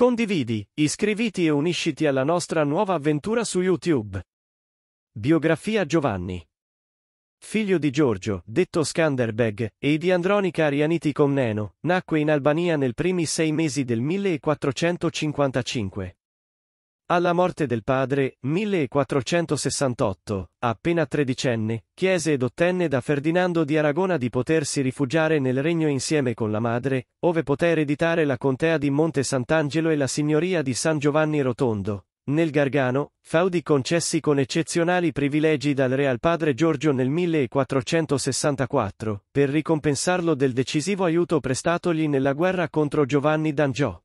Condividi, iscriviti e unisciti alla nostra nuova avventura su YouTube. Biografia Giovanni. Figlio di Giorgio, detto Skanderbeg, e di Andronica Arianiti Comneno, nacque in Albania nel primi sei mesi del 1455. Alla morte del padre, 1468, appena tredicenne, chiese ed ottenne da Ferdinando di Aragona di potersi rifugiare nel regno insieme con la madre, ove poté ereditare la contea di Monte Sant'Angelo e la signoria di San Giovanni Rotondo. Nel Gargano, Faudi concessi con eccezionali privilegi dal re al padre Giorgio nel 1464, per ricompensarlo del decisivo aiuto prestatogli nella guerra contro Giovanni d'Angiò.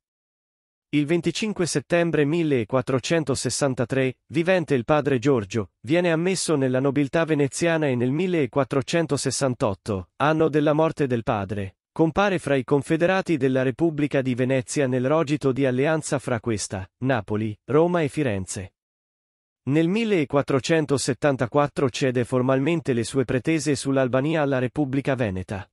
Il 25 settembre 1463, vivente il padre Giorgio, viene ammesso nella nobiltà veneziana e nel 1468, anno della morte del padre, compare fra i confederati della Repubblica di Venezia nel rogito di alleanza fra questa, Napoli, Roma e Firenze. Nel 1474 cede formalmente le sue pretese sull'Albania alla Repubblica Veneta.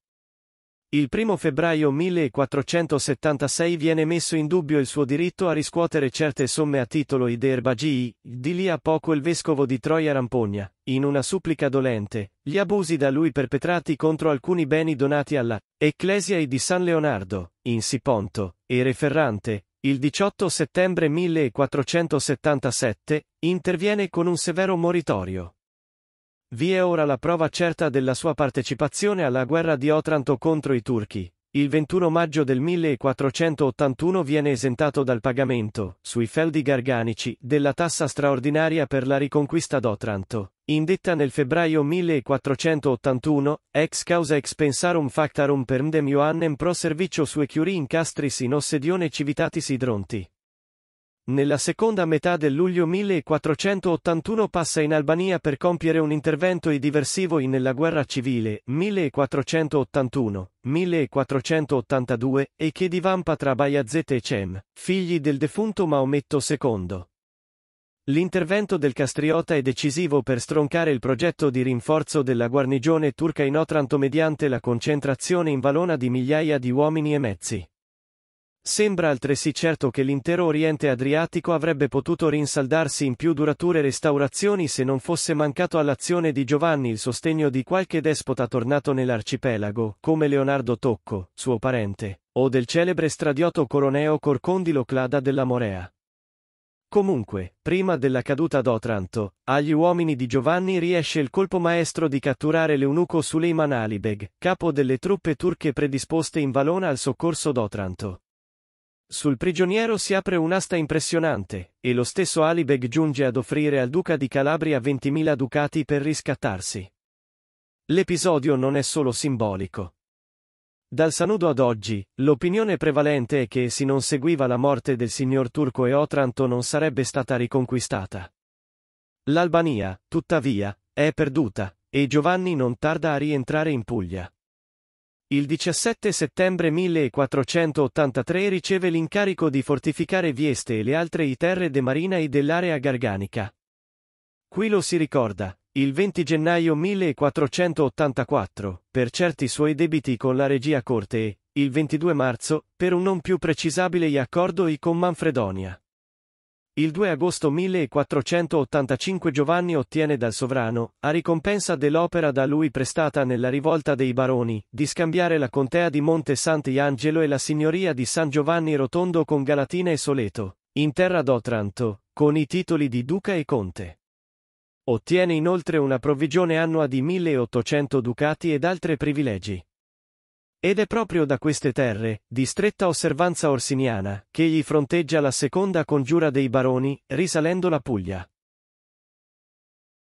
Il 1 febbraio 1476 viene messo in dubbio il suo diritto a riscuotere certe somme a titolo di erbagii, di lì a poco il vescovo di Troia rampogna, in una supplica dolente, gli abusi da lui perpetrati contro alcuni beni donati alla Ecclesia di San Leonardo, in Siponto, e Referrante, il 18 settembre 1477, interviene con un severo moritorio. Vi è ora la prova certa della sua partecipazione alla guerra di Otranto contro i turchi. Il 21 maggio del 1481 viene esentato dal pagamento, sui feldi garganici, della tassa straordinaria per la riconquista d'Otranto, indetta nel febbraio 1481, ex causa expensarum factarum per mdem Ioannem pro servicio sue curi in castris in ossedione civitatis idronti. Nella seconda metà del luglio 1481 passa in Albania per compiere un intervento e diversivo in nella guerra civile 1481-1482 e che divampa tra Bayazet e Cem, figli del defunto Maometto II. L'intervento del Castriota è decisivo per stroncare il progetto di rinforzo della guarnigione turca in Otranto mediante la concentrazione in Valona di migliaia di uomini e mezzi. Sembra altresì certo che l'intero Oriente Adriatico avrebbe potuto rinsaldarsi in più durature restaurazioni se non fosse mancato all'azione di Giovanni il sostegno di qualche despota tornato nell'arcipelago, come Leonardo Tocco, suo parente, o del celebre stradioto coroneo Corcondilo Clada della Morea. Comunque, prima della caduta d'Otranto, agli uomini di Giovanni riesce il colpo maestro di catturare l'eunuco Suleiman Alibeg, capo delle truppe turche predisposte in Valona al soccorso d'Otranto. Sul prigioniero si apre un'asta impressionante, e lo stesso Alibeg giunge ad offrire al duca di Calabria 20.000 ducati per riscattarsi. L'episodio non è solo simbolico. Dal sanudo ad oggi, l'opinione prevalente è che se non seguiva la morte del signor turco e Otranto non sarebbe stata riconquistata. L'Albania, tuttavia, è perduta, e Giovanni non tarda a rientrare in Puglia. Il 17 settembre 1483 riceve l'incarico di fortificare Vieste e le altre terre de marina e dell'area garganica. Qui lo si ricorda, il 20 gennaio 1484, per certi suoi debiti con la regia corte e, il 22 marzo, per un non più precisabile accordo con Manfredonia. Il 2 agosto 1485 Giovanni ottiene dal sovrano, a ricompensa dell'opera da lui prestata nella rivolta dei baroni, di scambiare la contea di Monte Sant'Angelo e la signoria di San Giovanni Rotondo con Galatina e Soleto, in terra d'Otranto, con i titoli di duca e conte. Ottiene inoltre una provvigione annua di 1800 ducati ed altri privilegi. Ed è proprio da queste terre, di stretta osservanza orsiniana, che egli fronteggia la seconda congiura dei baroni, risalendo la Puglia.